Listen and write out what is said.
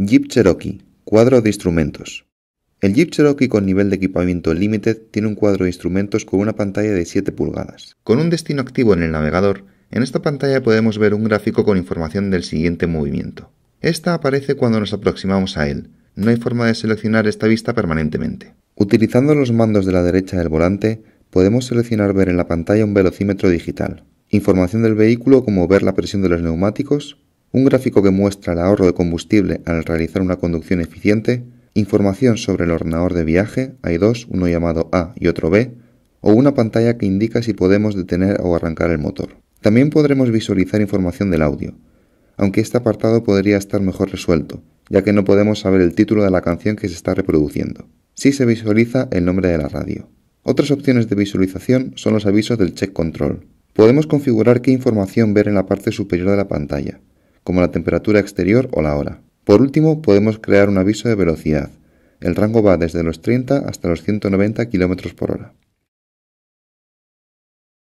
Jeep Cherokee, cuadro de instrumentos. El Jeep Cherokee con nivel de equipamiento Limited tiene un cuadro de instrumentos con una pantalla de 7 pulgadas. Con un destino activo en el navegador, en esta pantalla podemos ver un gráfico con información del siguiente movimiento. Esta aparece cuando nos aproximamos a él. No hay forma de seleccionar esta vista permanentemente. Utilizando los mandos de la derecha del volante, podemos seleccionar ver en la pantalla un velocímetro digital, información del vehículo como ver la presión de los neumáticos, un gráfico que muestra el ahorro de combustible al realizar una conducción eficiente, información sobre el ordenador de viaje, hay dos, uno llamado A y otro B, o una pantalla que indica si podemos detener o arrancar el motor. También podremos visualizar información del audio, aunque este apartado podría estar mejor resuelto, ya que no podemos saber el título de la canción que se está reproduciendo. Sí se visualiza el nombre de la radio. Otras opciones de visualización son los avisos del check control. Podemos configurar qué información ver en la parte superior de la pantalla, como la temperatura exterior o la hora. Por último, podemos crear un aviso de velocidad. El rango va desde los 30 hasta los 190 km por hora.